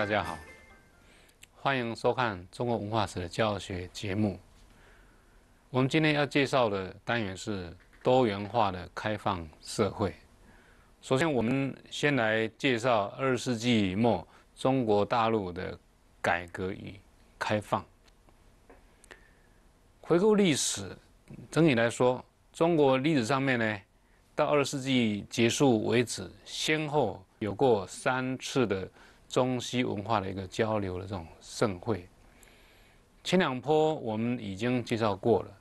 大家好，欢迎收看中国文化史的教学节目。我们今天要介绍的单元是多元化的开放社会。首先，我们先来介绍二十世纪末中国大陆的改革与开放。回顾历史，整体来说，中国历史上面呢，到二十世纪结束为止，先后有过三次的。中西文化的一个交流的这种盛会，前两坡我们已经介绍过了，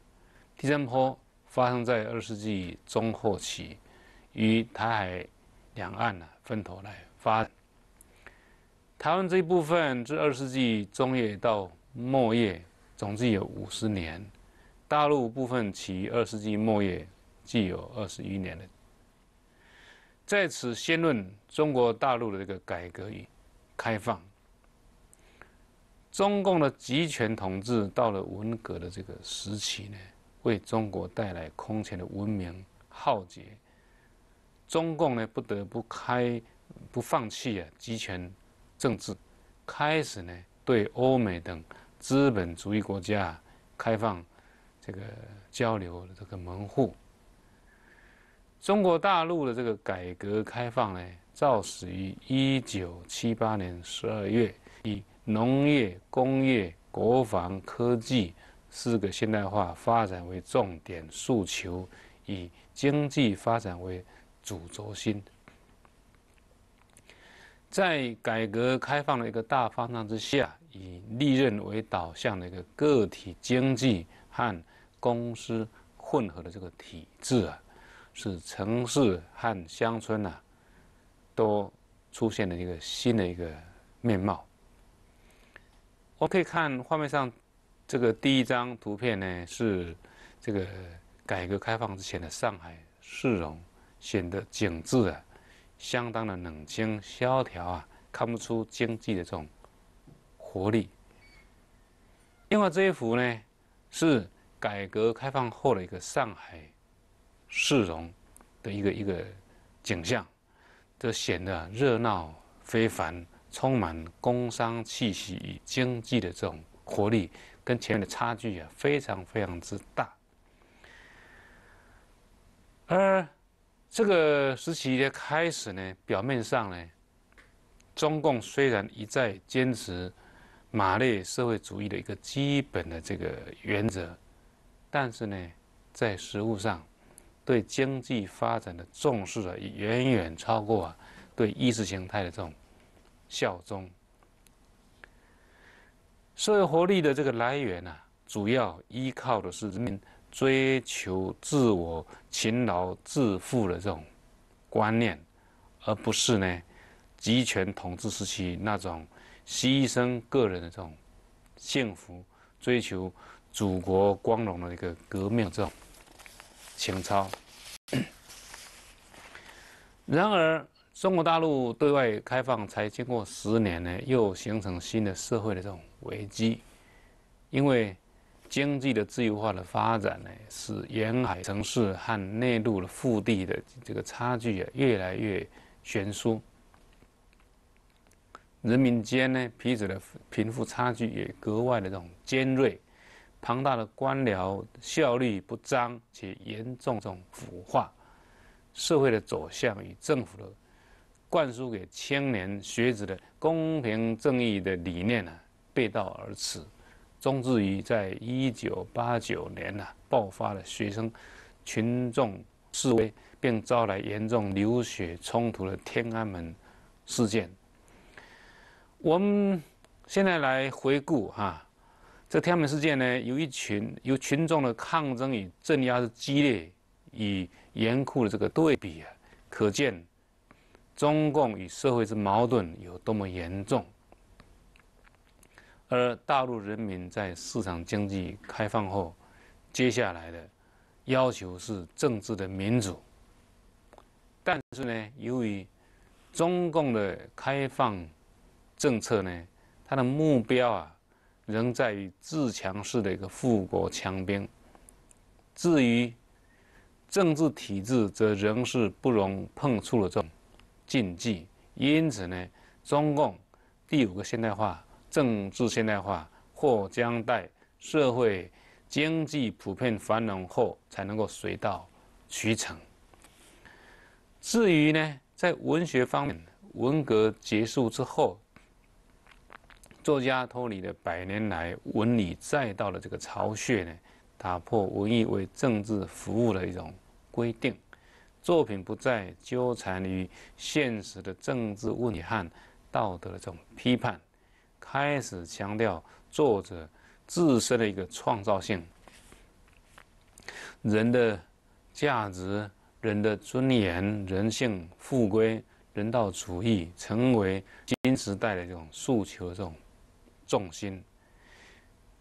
第三坡发生在二世纪中后期，与台海两岸呢分头来发展。台湾这一部分自二世纪中叶到末叶，总计有五十年；大陆部分起二世纪末叶，既有二十余年。在此先论中国大陆的这个改革与。开放，中共的集权统治到了文革的这个时期呢，为中国带来空前的文明浩劫。中共呢不得不开，不放弃啊集权政治，开始呢对欧美等资本主义国家开放这个交流这个门户。中国大陆的这个改革开放呢？肇始于一九七八年十二月，以农业、工业、国防、科技四个现代化发展为重点诉求，以经济发展为主轴心，在改革开放的一个大方向之下，以利润为导向的一个个体经济和公司混合的这个体制啊，是城市和乡村啊。都出现了一个新的一个面貌。我可以看画面上这个第一张图片呢，是这个改革开放之前的上海市容，显得景致啊，相当的冷清萧条啊，看不出经济的这种活力。另外这一幅呢，是改革开放后的一个上海市容的一个一个景象。这显得热闹非凡，充满工商气息与经济的这种活力，跟前面的差距啊，非常非常之大。而这个时期的开始呢，表面上呢，中共虽然一再坚持马列社会主义的一个基本的这个原则，但是呢，在实务上，对经济发展的重视啊，远远超过啊对意识形态的这种效忠。社会活力的这个来源呢，主要依靠的是人民追求自我勤劳致富的这种观念，而不是呢集权统治时期那种牺牲个人的这种幸福，追求祖国光荣的一个革命这种。情操。然而，中国大陆对外开放才经过十年呢，又形成新的社会的这种危机，因为经济的自由化的发展呢，使沿海城市和内陆的腹地的这个差距啊越来越悬殊，人民间呢彼此的贫富差距也格外的这种尖锐。庞大的官僚效率不彰，且严重这种腐化，社会的走向与政府的灌输给青年学子的公平正义的理念呢背道而驰，终至于在一九八九年啊、爆发了学生群众示威，并招来严重流血冲突的天安门事件。我们现在来回顾哈。这天安门事件呢，由一群由群众的抗争与镇压的激烈与严酷的这个对比啊，可见中共与社会之矛盾有多么严重。而大陆人民在市场经济开放后，接下来的要求是政治的民主。但是呢，由于中共的开放政策呢，它的目标啊。仍在于自强式的一个富国强兵。至于政治体制，则仍是不容碰触的这种禁忌。因此呢，中共第五个现代化政治现代化，或将待社会经济普遍繁荣后才能够水到渠成。至于呢，在文学方面，文革结束之后。作家脱离了百年来文理载道的这个巢穴呢，打破文艺为政治服务的一种规定，作品不再纠缠于现实的政治问题和道德的这种批判，开始强调作者自身的一个创造性，人的价值、人的尊严、人性复归、人道主义成为新时代的这种诉求的这种。重心，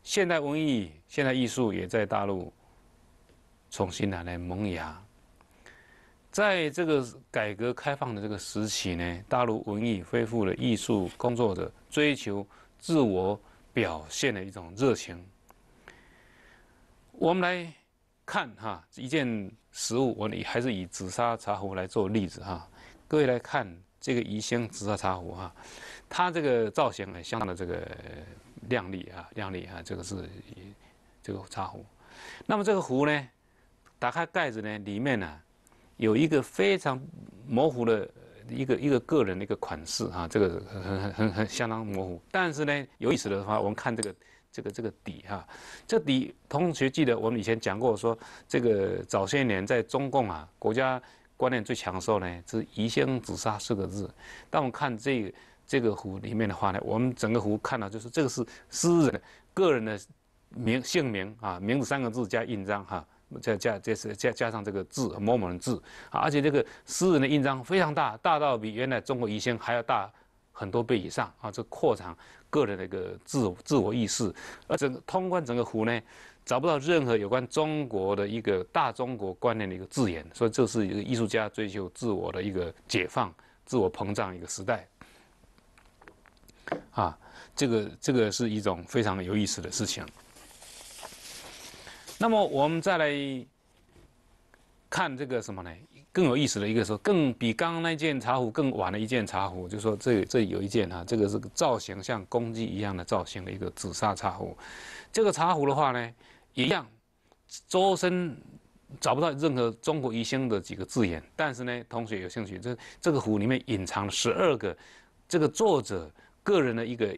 现代文艺、现代艺术也在大陆重新拿来萌芽。在这个改革开放的这个时期呢，大陆文艺恢复了艺术工作者追求自我表现的一种热情。我们来看哈一件实物，我以还是以紫砂茶壶来做例子哈，各位来看。这个宜兴紫色茶壶啊，它这个造型啊相当的这个靓丽啊靓丽啊，这个是这个茶壶。那么这个壶呢，打开盖子呢，里面呢有一个非常模糊的一个一个个人的一个款式啊，这个很很很很相当模糊。但是呢，有意思的话，我们看这个这个这个底哈，这底同学记得我们以前讲过，说这个早些年在中共啊国家。观念最强候呢，是宜兴紫砂”四个字。当我们看这个这个壶里面的话呢，我们整个壶看到就是这个是私人的个人的名姓名啊，名字三个字加印章哈，加加这是加加上这个字某某人字，啊，而且这个诗人的印章非常大，大到比原来中国宜兴还要大很多倍以上啊！这扩展个人的一个自我自我意识，而整通关整个壶呢。找不到任何有关中国的一个大中国观念的一个字眼，所以这是一个艺术家追求自我的一个解放、自我膨胀一个时代。啊，这个这个是一种非常有意思的事情。那么我们再来看这个什么呢？更有意思的一个说，更比刚刚那件茶壶更晚的一件茶壶，就是说这这有一件哈，这个是造型像公鸡一样的造型的一个紫砂茶壶。这个茶壶的话呢？一样，周身找不到任何中国医生”的几个字眼，但是呢，同学有兴趣，这这个壶里面隐藏了十二个，这个作者个人的一个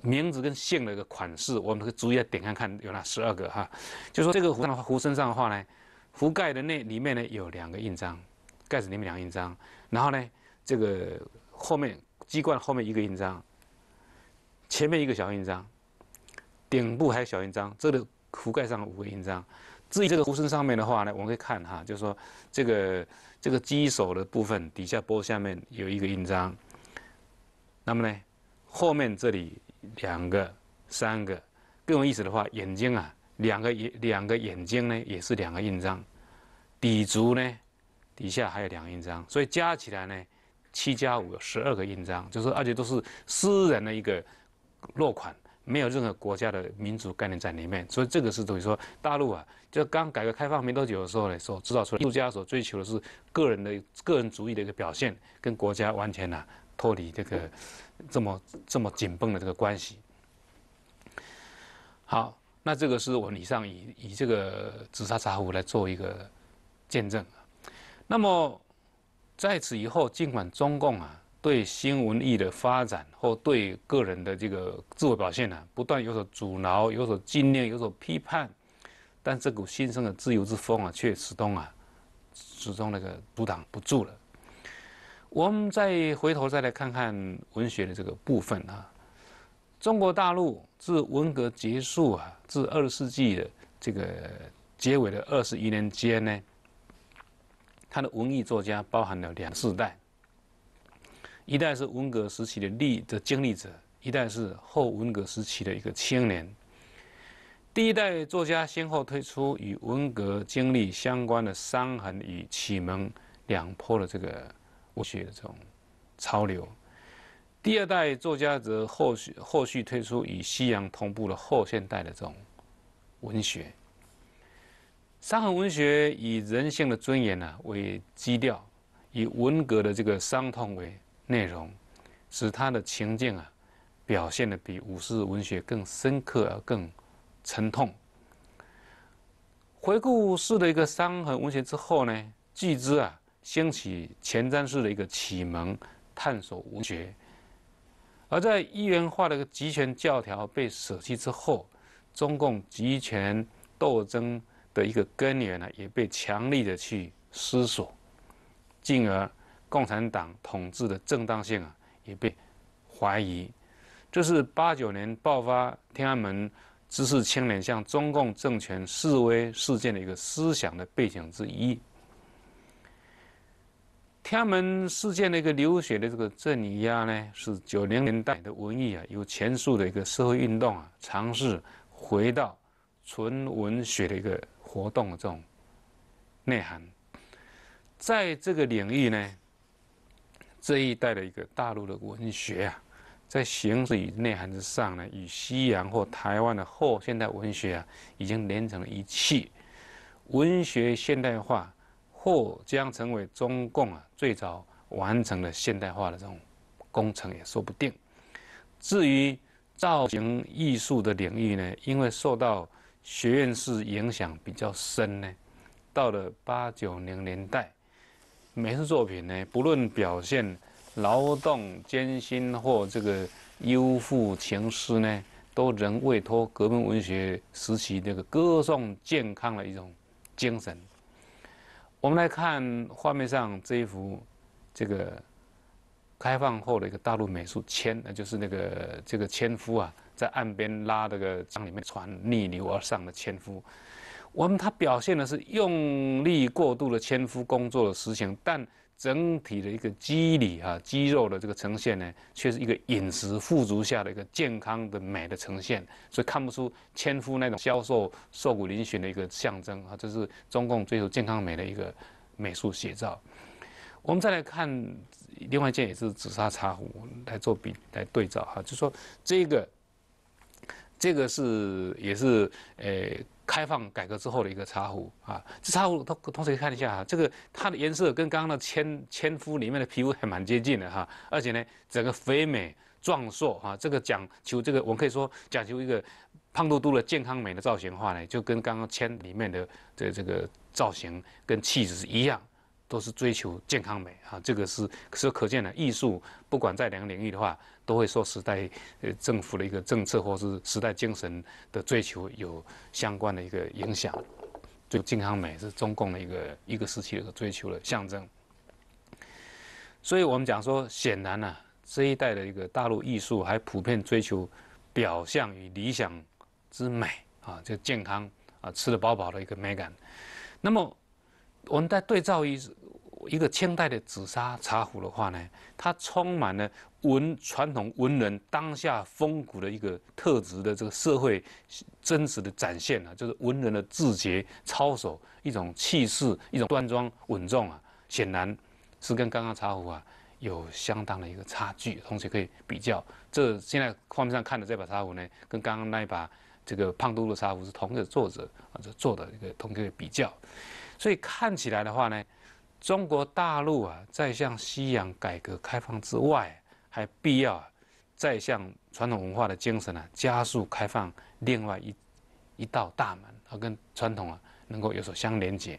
名字跟姓的一个款式，我们可以逐一来点看看有哪十二个哈。就说这个壶上的话，壶身上的话呢，壶盖的那里面呢有两个印章，盖子里面两个印章，然后呢，这个后面鸡冠后面一个印章，前面一个小印章，顶部还有小印章，这个。覆盖上五个印章。至于这个壶身上面的话呢，我们可以看哈，就是说这个这个机手的部分底下波下面有一个印章。那么呢，后面这里两个三个更有意思的话，眼睛啊，两个眼两个眼睛呢也是两个印章。底足呢，底下还有两个印章，所以加起来呢七加五十二个印章，就是而且都是私人的一个落款。没有任何国家的民主概念在里面，所以这个是等于说大陆啊，就刚改革开放没多久的时候呢，所制造出来，儒家所追求的是个人的个人主义的一个表现，跟国家完全啊脱离这个这么这么紧绷的这个关系。好，那这个是我以上以以这个紫砂茶壶来做一个见证。那么在此以后，尽管中共啊。对新文艺的发展或对个人的这个自我表现呢，不断有所阻挠、有所禁令、有所批判，但这股新生的自由之风啊，却始终啊，始终那个阻挡不住了。我们再回头再来看看文学的这个部分啊，中国大陆自文革结束啊，自二十世纪的这个结尾的二十余年间呢，他的文艺作家包含了两世代。一代是文革时期的历的经历者，一代是后文革时期的一个青年。第一代作家先后推出与文革经历相关的伤痕与启蒙两坡的这个文学的这种潮流。第二代作家则后续后续推出与西洋同步的后现代的这种文学。伤痕文学以人性的尊严呢为基调，以文革的这个伤痛为。内容使他的情境啊表现的比五四文学更深刻而更沉痛。回顾五四的一个伤痕文学之后呢，继之啊兴起前瞻式的一个启蒙探索文学。而在一元化的一个集权教条被舍弃之后，中共集权斗争的一个根源呢也被强力的去思索，进而。共产党统治的正当性啊，也被怀疑，这是八九年爆发天安门知识青年向中共政权示威事件的一个思想的背景之一。天安门事件的一个流血的这个镇压呢，是九零年代的文艺啊，有前述的一个社会运动啊，尝试回到纯文学的一个活动的这种内涵，在这个领域呢。这一代的一个大陆的文学啊，在形式与内涵之上呢，与西洋或台湾的后现代文学啊，已经连成了一气。文学现代化或将成为中共啊最早完成的现代化的这种工程也说不定。至于造型艺术的领域呢，因为受到学院式影响比较深呢，到了八九零年代。美术作品呢，不论表现劳动艰辛或这个忧富情思呢，都仍未脱革命文学时期那个歌颂健康的一种精神。我们来看画面上这一幅，这个开放后的一个大陆美术千，那就是那个这个纤夫啊，在岸边拉这个江里面船逆流而上的纤夫。我们它表现的是用力过度的纤夫工作的实行，但整体的一个肌理啊肌肉的这个呈现呢，却是一个饮食富足下的一个健康的美的呈现，所以看不出纤夫那种消瘦瘦骨嶙峋的一个象征啊，这是中共追求健康美的一个美术写照。我们再来看另外一件也是紫砂茶壶来做比来对照哈，就说这个。这个是也是呃开放改革之后的一个茶壶啊，这茶壶同同时可以看一下啊，这个它的颜色跟刚刚的千千夫里面的皮肤还蛮接近的哈，而且呢整个肥美壮硕哈，这个讲求这个我们可以说讲求一个胖嘟嘟的健康美的造型话呢，就跟刚刚千里面的这这个造型跟气质是一样。都是追求健康美啊，这个是是可见的。艺术不管在哪个领域的话，都会受时代、呃政府的一个政策，或是时代精神的追求有相关的一个影响。就健康美是中共的一个一个时期的一个追求的象征。所以我们讲说，显然呢，这一代的一个大陆艺术还普遍追求表象与理想之美啊，就健康啊，吃得饱饱的一个美感。那么我们在对照一。一个清代的紫砂茶壶的话呢，它充满了文传统文人当下风骨的一个特质的这个社会真实的展现啊，就是文人的自觉操守，一种气势，一种端庄稳重啊，显然是跟刚刚茶壶啊有相当的一个差距。同学可以比较，这现在画面上看的这把茶壶呢，跟刚刚那一把这个胖嘟嘟的茶壶是同一个作者啊做的一个同一个比较，所以看起来的话呢。中国大陆啊，在向西洋改革开放之外，还必要啊，再向传统文化的精神啊，加速开放另外一一道大门，要跟传统啊能够有所相连接。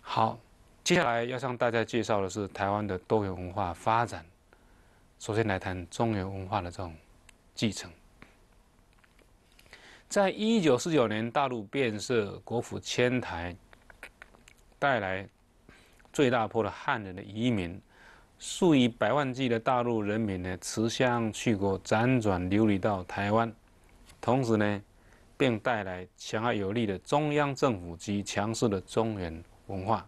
好，接下来要向大家介绍的是台湾的多元文化发展。首先来谈中原文化的这种继承。在一九四九年大陆变色，国府迁台，带来。最大波的汉人的移民，数以百万计的大陆人民呢，持乡去国，辗转流离到台湾，同时呢，并带来强而有力的中央政府及强势的中原文化。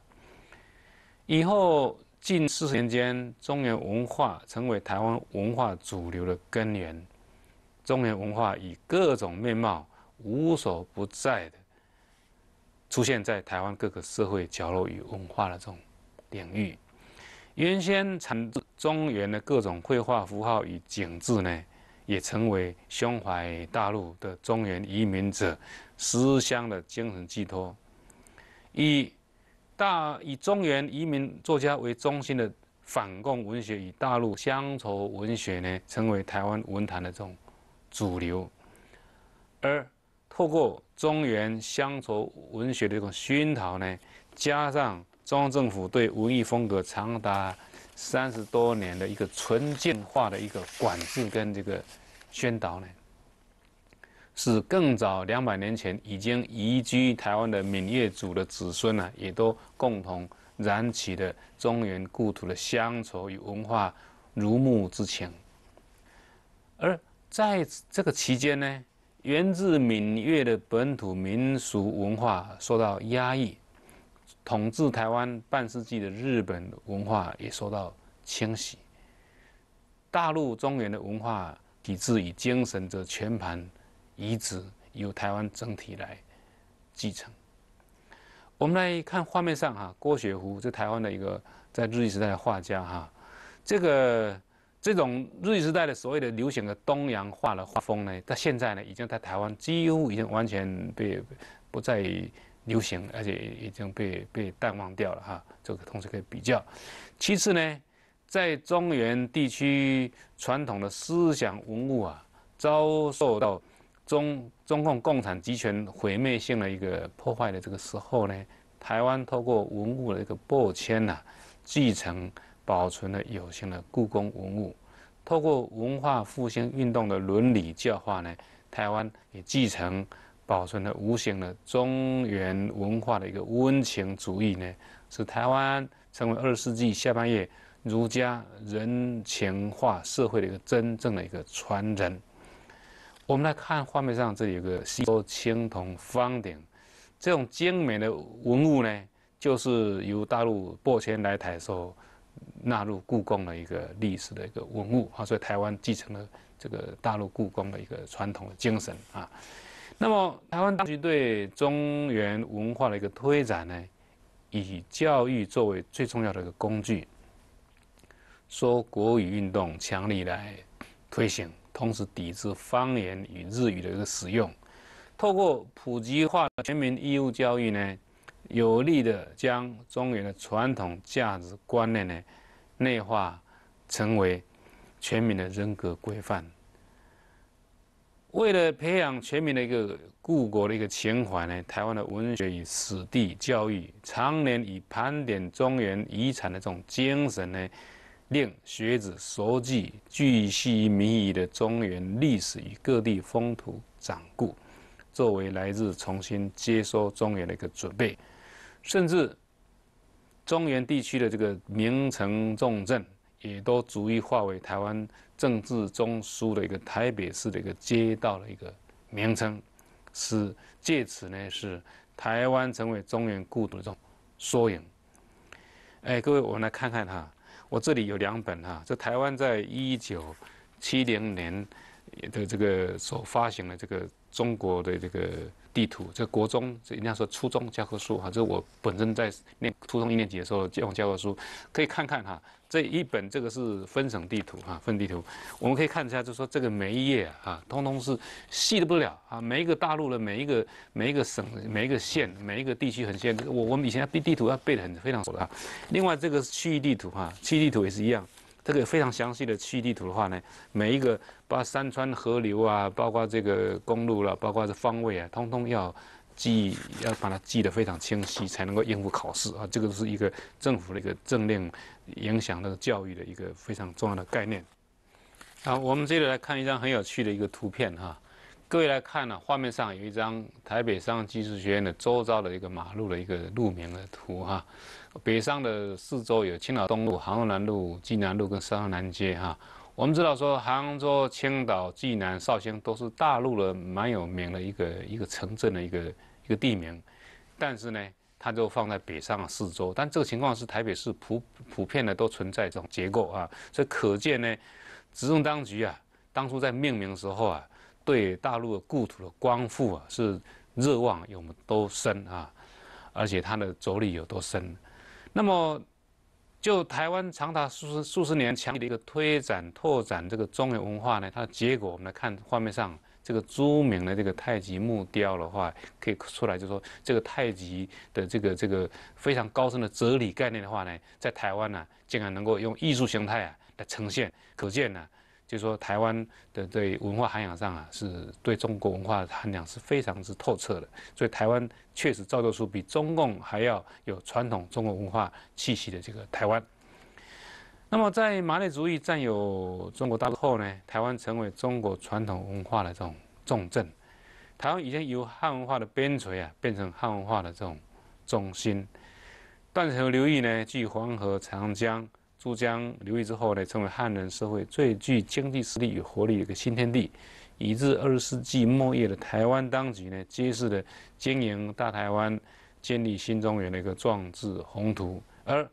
以后近四十年间，中原文化成为台湾文化主流的根源。中原文化以各种面貌，无所不在的出现在台湾各个社会角落与文化的中。领域，原先产自中原的各种绘画符号与景致呢，也成为胸怀大陆的中原移民者思乡的精神寄托。以大以中原移民作家为中心的反共文学与大陆乡愁文学呢，成为台湾文坛的这种主流。而透过中原乡愁文学的这种熏陶呢，加上。中央政府对文艺风格长达三十多年的一个纯净化的一个管制跟这个宣导呢，使更早两百年前已经移居台湾的闽越族的子孙呢，也都共同燃起了中原故土的乡愁与文化濡沐之情。而在这个期间呢，源自闽越的本土民俗文化受到压抑。统治台湾半世纪的日本文化也受到清洗，大陆中原的文化体制与精神则全盘移植由台湾整体来继承。我们来看画面上哈，郭雪湖是台湾的一个在日治时代的画家哈，这个这种日治时代的所谓的流行的东洋画的画风呢，到现在呢已经在台湾几乎已经完全被不再。流行，而且已经被被淡忘掉了哈。这个同时可以比较。其次呢，在中原地区传统的思想文物啊，遭受到中中共共产集权毁灭性的一个破坏的这个时候呢，台湾透过文物的一个破迁呐，继承保存了有限的故宫文物；透过文化复兴运动的伦理教化呢，台湾也继承。保存了无形的中原文化的一个温情主义呢，使台湾成为二十世纪下半叶儒家人情化社会的一个真正的一个传人。我们来看画面上这里有个西周青铜方鼎，这种精美的文物呢，就是由大陆破迁来台时候纳入故宫的一个历史的一个文物啊，所以台湾继承了这个大陆故宫的一个传统的精神啊。那么，台湾当局对中原文化的一个推展呢，以教育作为最重要的一个工具，说国语运动强力来推行，同时抵制方言与日语的一个使用，透过普及化的全民义务教育呢，有力的将中原的传统价值观念呢内化，成为全民的人格规范。为了培养全民的一个故国的一个情怀呢，台湾的文学与史地教育，常年以盘点中原遗产的这种精神呢，令学子熟记巨细靡遗的中原历史与各地风土掌故，作为来日重新接收中原的一个准备，甚至中原地区的这个名城重镇。也都逐一化为台湾政治中枢的一个台北市的一个街道的一个名称，是借此呢，是台湾成为中原故土的这种缩影。哎，各位，我们来看看哈，我这里有两本哈，这台湾在一九七零年的这个所发行的这个中国的这个地图，这国中，这人家说初中教科书哈，这是我本身在念初中一年级的时候用教科书，可以看看哈。这一本这个是分省地图啊，分地图，我们可以看一下，就说这个每一页啊，通通是细的不了啊，每一个大陆的每一个每一个省、每一个县、每一个地区很严我我们以前要地地图要背的很非常熟的啊。另外这个区域地图哈，区域地图也是一样，这个非常详细的区域地图的话呢，每一个把山川河流啊，包括这个公路了，包括这方位啊，通通要。记忆要把它记得非常清晰，才能够应付考试啊！这个是一个政府的一个政令，影响那个教育的一个非常重要的概念。好，我们接着来看一张很有趣的一个图片哈。各位来看呢，画面上有一张台北商业技术学院的周遭的一个马路的一个路名的图哈。北上的四周有青岛东路、杭州南路、济南路跟三业南街哈。我们知道说，杭州、青岛、济南、绍兴都是大陆的蛮有名的一个一个城镇的一个一个地名，但是呢，它就放在北上四周。但这个情况是台北市普普遍的都存在这种结构啊。所以可见呢，执政当局啊，当初在命名的时候啊，对大陆的故土的光复啊，是热望有多深啊，而且它的着力有多深。那么。就台湾长达数十数十年强力的一个推展、拓展这个中原文化呢，它的结果，我们来看画面上这个朱名的这个太极木雕的话，可以出来，就说这个太极的这个这个非常高深的哲理概念的话呢，在台湾呢，竟然能够用艺术形态啊来呈现，可见呢。就是说台湾的对文化涵养上啊，是对中国文化的涵养是非常之透彻的，所以台湾确实造就出比中共还要有传统中国文化气息的这个台湾。那么在马列主义占有中国大陆后呢，台湾成为中国传统文化的这种重镇。台湾已经由汉文化的边陲啊，变成汉文化的这种中心。断头流域呢，距黄河、长江。珠江流域之后呢，成为汉人社会最具经济实力与活力的一个新天地，以至二十世纪末叶的台湾当局呢，揭示了经营大台湾、建立新中原的一个壮志宏图。而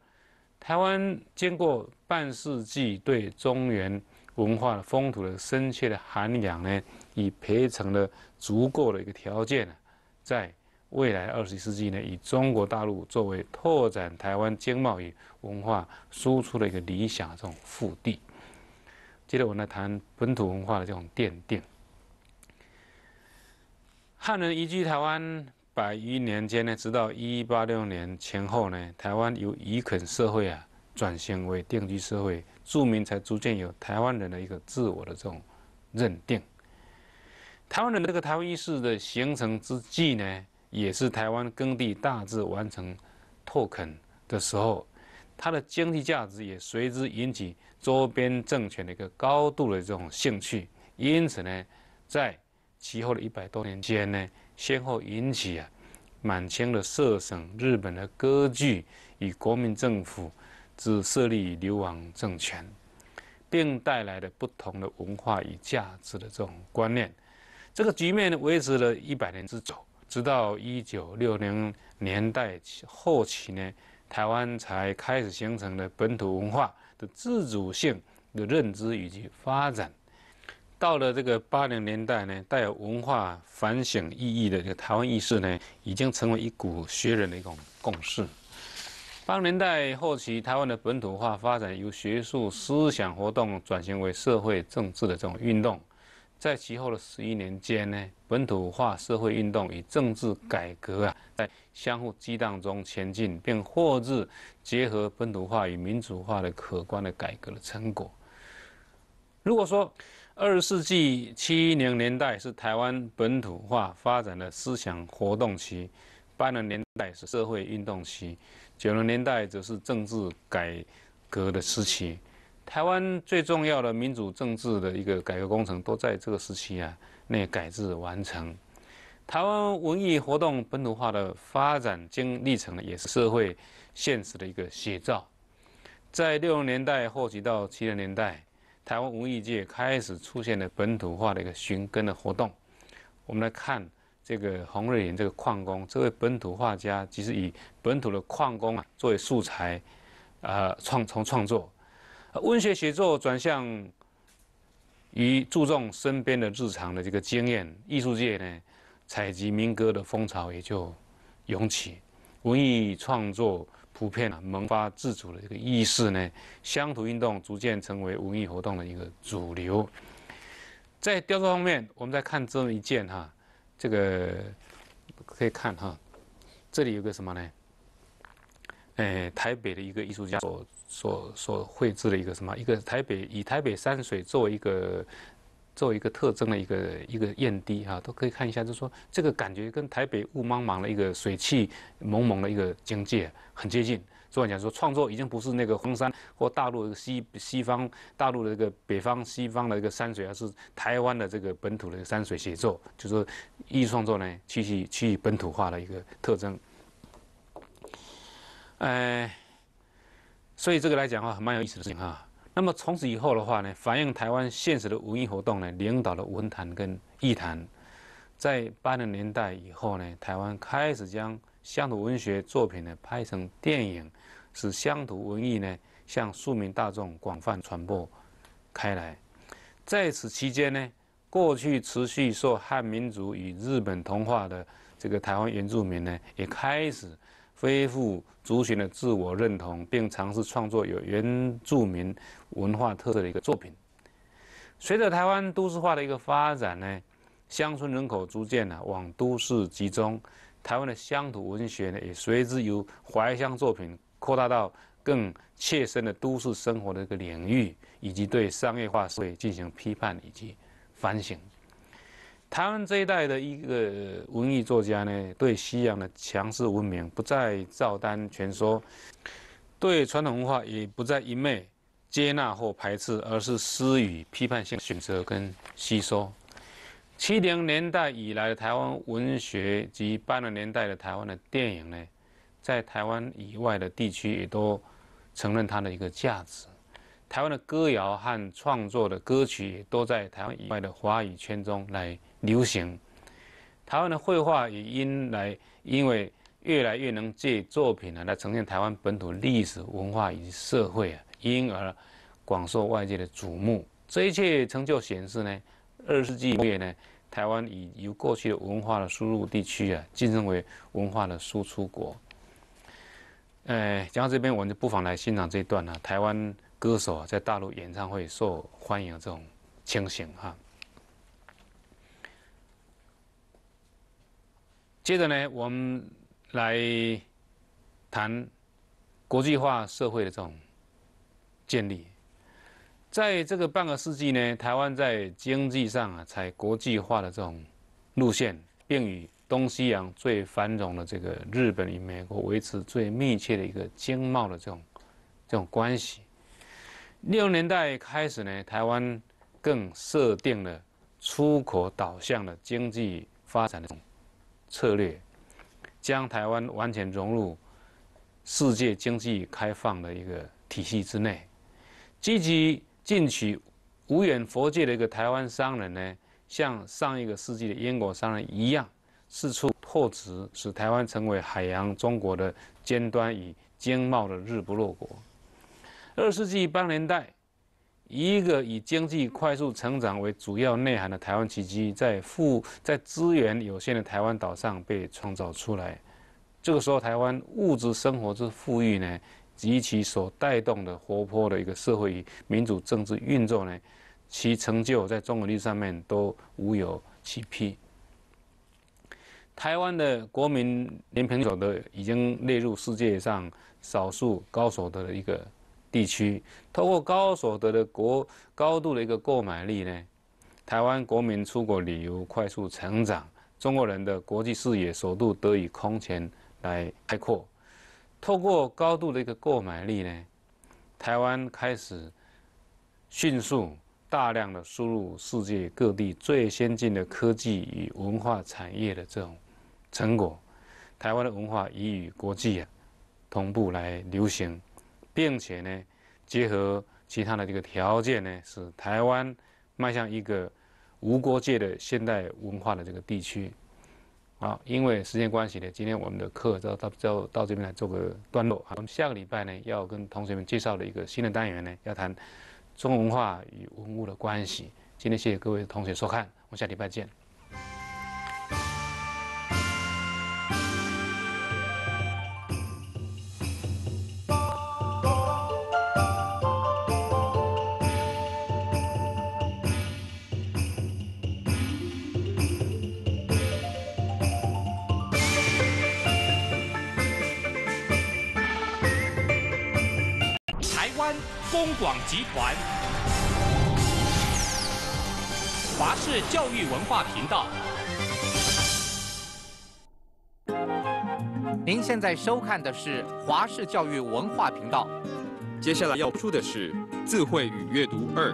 台湾经过半世纪对中原文化的风土的深切的涵养呢，已培成了足够的一个条件在。未来二十世纪呢，以中国大陆作为拓展台湾经贸与文化输出的一个理想这种腹地。接着我来谈本土文化的这种奠定。汉人移居台湾百余年间呢，直到一一八六年前后呢，台湾由渔垦社会啊转型为定居社会，著民才逐渐有台湾人的一个自我的这种认定。台湾人的这个台湾意识的形成之际呢。也是台湾耕地大致完成，拓垦的时候，它的经济价值也随之引起周边政权的一个高度的这种兴趣。因此呢，在其后的一百多年间呢，先后引起啊，满清的设省、日本的割据与国民政府之设立流亡政权，并带来的不同的文化与价值的这种观念，这个局面呢维持了一百年之久。直到一九六零年代后期呢，台湾才开始形成了本土文化的自主性的认知以及发展。到了这个八零年代呢，带有文化反省意义的这个台湾意识呢，已经成为一股学人的一种共识。八零年代后期，台湾的本土化发展由学术思想活动转型为社会政治的这种运动。在其后的十一年间呢，本土化社会运动与政治改革啊，在相互激荡中前进，并获致结合本土化与民主化的可观的改革的成果。如果说二十世纪七零年代是台湾本土化发展的思想活动期，八零年代是社会运动期，九零年代则是政治改革的时期。台湾最重要的民主政治的一个改革工程，都在这个时期啊内改制完成。台湾文艺活动本土化的发展经历程呢，也是社会现实的一个写照。在六零年代后期到七零年代，台湾文艺界开始出现了本土化的一个寻根的活动。我们来看这个洪瑞麟这个矿工，这位本土画家，其实以本土的矿工啊作为素材，呃，创从创作。文学写作转向于注重身边的日常的这个经验，艺术界呢采集民歌的风潮也就涌起，文艺创作普遍萌发自主的这个意识呢，乡土运动逐渐成为文艺活动的一个主流。在雕塑方面，我们再看这么一件哈，这个可以看哈，这里有个什么呢？哎，台北的一个艺术家所。所所绘制的一个什么一个台北以台北山水作为一个作为一个特征的一个一个砚滴啊，都可以看一下，就说这个感觉跟台北雾茫茫的一个水汽蒙蒙的一个境界很接近。所以讲说创作已经不是那个黄山或大陆西西方大陆的这个北方西方的一个山水，而是台湾的这个本土的山水写作，就说艺术创作呢，其趋去本土化的一个特征，哎。所以这个来讲的话，很蛮有意思的事情哈。那么从此以后的话呢，反映台湾现实的文艺活动呢，领导的文坛跟艺坛，在八零年代以后呢，台湾开始将乡土文学作品呢拍成电影，使乡土文艺呢向庶民大众广泛传播开来。在此期间呢，过去持续受汉民族与日本同化的这个台湾原住民呢，也开始。恢复族群的自我认同，并尝试创作有原住民文化特色的一个作品。随着台湾都市化的一个发展呢，乡村人口逐渐呢往都市集中，台湾的乡土文学呢也随之由怀乡作品扩大到更切身的都市生活的一个领域，以及对商业化社会进行批判以及反省。台湾这一代的一个文艺作家呢，对西洋的强势文明不再照单全收，对传统文化也不再一昧接纳或排斥，而是施予批判性选择跟吸收。七零年代以来的台湾文学及八零年代的台湾的电影呢，在台湾以外的地区也都承认它的一个价值。台湾的歌谣和创作的歌曲也都在台湾以外的华语圈中来。流行，台湾的绘画也因来，因为越来越能借作品呢来呈现台湾本土历史文化以及社会啊，因而广受外界的瞩目。这一切成就显示呢，二十世纪末叶呢，台湾已由过去的文化的输入地区啊，晋升为文化的输出国。哎，讲到这边，我们就不妨来欣赏这一段呢。台湾歌手啊在大陆演唱会受欢迎的这种情形哈。接着呢，我们来谈国际化社会的这种建立。在这个半个世纪呢，台湾在经济上啊采国际化的这种路线，并与东西洋最繁荣的这个日本与美国维持最密切的一个经贸的这种这种关系。六年代开始呢，台湾更设定了出口导向的经济发展的这种。策略，将台湾完全融入世界经济开放的一个体系之内，积极进取，无远佛界的一个台湾商人呢，像上一个世纪的英国商人一样，四处拓殖，使台湾成为海洋中国的尖端与尖贸的日不落国。二十世纪八年代。一个以经济快速成长为主要内涵的台湾奇迹，在富在资源有限的台湾岛上被创造出来。这个时候，台湾物质生活之富裕呢，及其所带动的活泼的一个社会民主政治运作呢，其成就在中国历史上面都无有其匹。台湾的国民连平所得已经列入世界上少数高手的一个。地区通过高所得的国高度的一个购买力呢，台湾国民出国旅游快速成长，中国人的国际视野首度得以空前来开阔。透过高度的一个购买力呢，台湾开始迅速大量的输入世界各地最先进的科技与文化产业的这种成果，台湾的文化已与国际同步来流行。并且呢，结合其他的这个条件呢，使台湾迈向一个无国界的现代文化的这个地区。好，因为时间关系呢，今天我们的课就到就到这边来做个段落。我们下个礼拜呢，要跟同学们介绍的一个新的单元呢，要谈中文化与文物的关系。今天谢谢各位同学收看，我们下礼拜见。中广集团，华视教育文化频道。您现在收看的是华视教育文化频道。接下来要出的是《智慧与阅读二》。